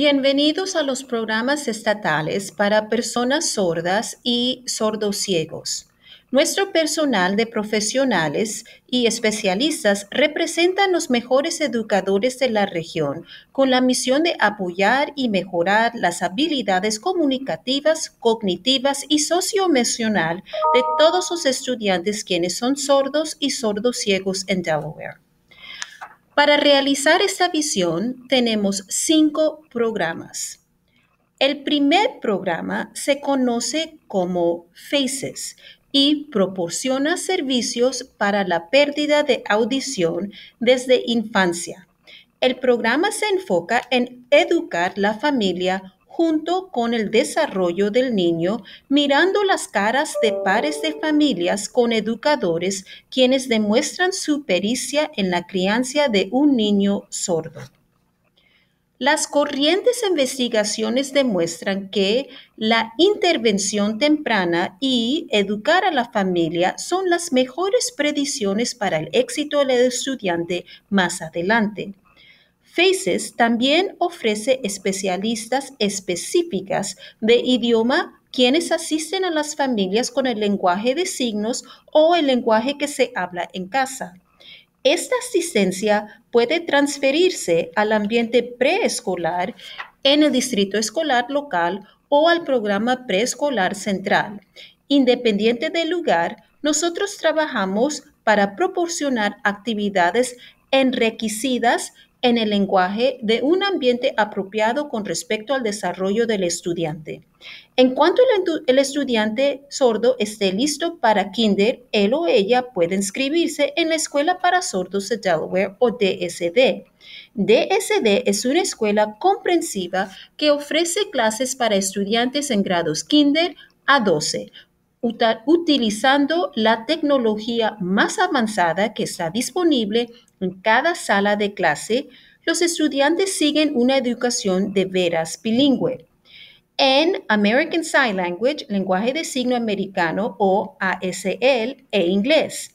Bienvenidos a los programas estatales para personas sordas y sordociegos. Nuestro personal de profesionales y especialistas representan los mejores educadores de la región con la misión de apoyar y mejorar las habilidades comunicativas, cognitivas y socioemocional de todos los estudiantes quienes son sordos y sordociegos en Delaware. Para realizar esta visión tenemos cinco programas. El primer programa se conoce como FACES y proporciona servicios para la pérdida de audición desde infancia. El programa se enfoca en educar la familia junto con el desarrollo del niño, mirando las caras de pares de familias con educadores quienes demuestran su pericia en la crianza de un niño sordo. Las corrientes investigaciones demuestran que la intervención temprana y educar a la familia son las mejores predicciones para el éxito del estudiante más adelante. FACES también ofrece especialistas específicas de idioma quienes asisten a las familias con el lenguaje de signos o el lenguaje que se habla en casa. Esta asistencia puede transferirse al ambiente preescolar en el distrito escolar local o al programa preescolar central. Independiente del lugar, nosotros trabajamos para proporcionar actividades enriquecidas en el lenguaje de un ambiente apropiado con respecto al desarrollo del estudiante. En cuanto el, estudiante sordo esté listo para kinder, él o ella puede inscribirse en la Escuela para Sordos de Delaware o DSD. DSD es una escuela comprensiva que ofrece clases para estudiantes en grados kinder a 12, utilizando la tecnología más avanzada que está disponible en cada sala de clase, los estudiantes siguen una educación de veras bilingüe. En American Sign Language, lenguaje de signo americano o ASL e inglés.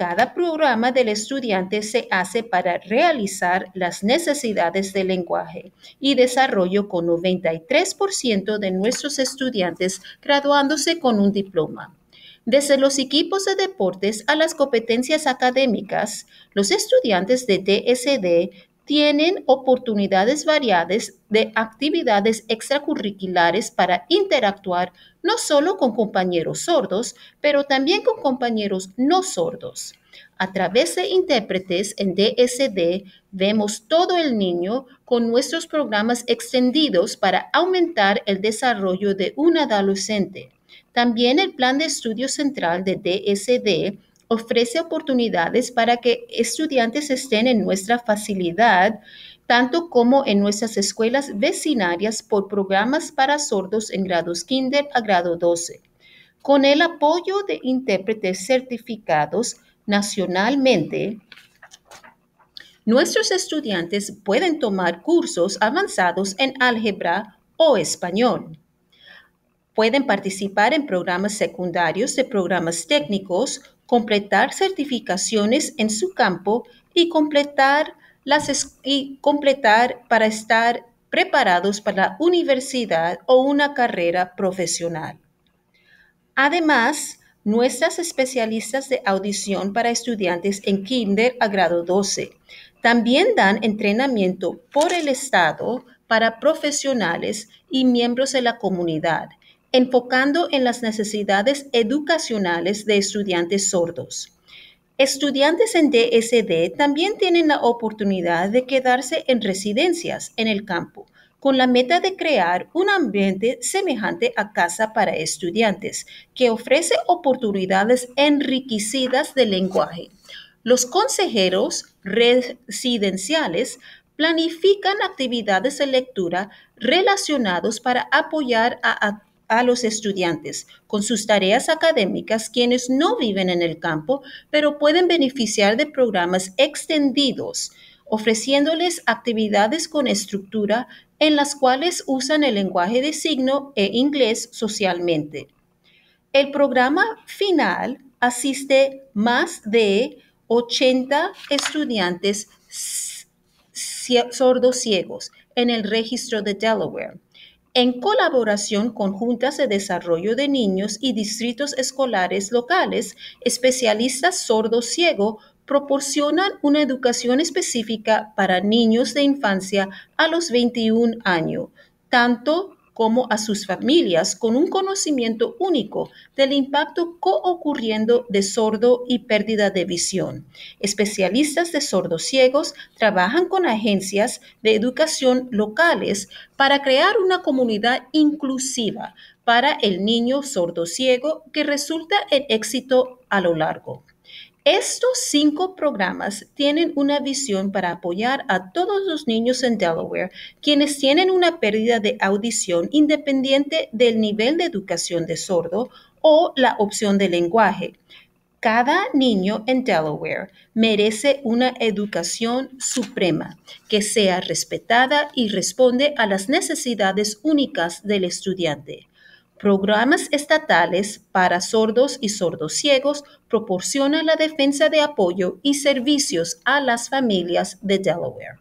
Cada programa del estudiante se hace para realizar las necesidades del lenguaje y desarrollo con 93% de nuestros estudiantes graduándose con un diploma. Desde los equipos de deportes a las competencias académicas, los estudiantes de TSD tienen oportunidades variadas de actividades extracurriculares para interactuar no solo con compañeros sordos, pero también con compañeros no sordos. A través de intérpretes en DSD vemos todo el niño con nuestros programas extendidos para aumentar el desarrollo de un adolescente. También el plan de estudio central de DSD ofrece oportunidades para que estudiantes estén en nuestra facilidad, tanto como en nuestras escuelas vecinarias por programas para sordos en grados kinder a grado 12, con el apoyo de intérpretes certificados nacionalmente. Nuestros estudiantes pueden tomar cursos avanzados en álgebra o español pueden participar en programas secundarios de programas técnicos completar certificaciones en su campo y completar, completar para estar preparados para la universidad o una carrera profesional. Además, nuestras especialistas de audición para estudiantes en kinder a grado 12 también dan entrenamiento por el Estado para profesionales y miembros de la comunidad enfocando en las necesidades educacionales de estudiantes sordos. Estudiantes en DSD también tienen la oportunidad de quedarse en residencias en el campo, con la meta de crear un ambiente semejante a casa para estudiantes, que ofrece oportunidades enriquecidas de lenguaje. Los consejeros residenciales planifican actividades de lectura relacionados para apoyar a a los estudiantes con sus tareas académicas quienes no viven en el campo, pero pueden beneficiar de programas extendidos, ofreciéndoles actividades con estructura en las cuales usan el lenguaje de signo e inglés socialmente. El programa final asiste más de 80 estudiantes sordos ciegos en el registro de Delaware en colaboración con juntas de desarrollo de niños y distritos escolares locales, especialistas sordo-ciego proporcionan una educación específica para niños de infancia a los 21 años, tanto como a sus familias con un conocimiento único del impacto coocurriendo de sordo y pérdida de visión. Especialistas de sordos ciegos trabajan con agencias de educación locales para crear una comunidad inclusiva para el niño sordo ciego que resulta en éxito a lo largo. Estos cinco programas tienen una visión para apoyar a todos los niños en Delaware quienes tienen una pérdida de audición independiente del nivel de educación de sordo o la opción de lenguaje. Cada niño en Delaware merece una educación suprema que sea respetada y responde a las necesidades únicas del estudiante programas estatales para sordos y sordos ciegos proporcionan la defensa de apoyo y servicios a las familias de Delaware.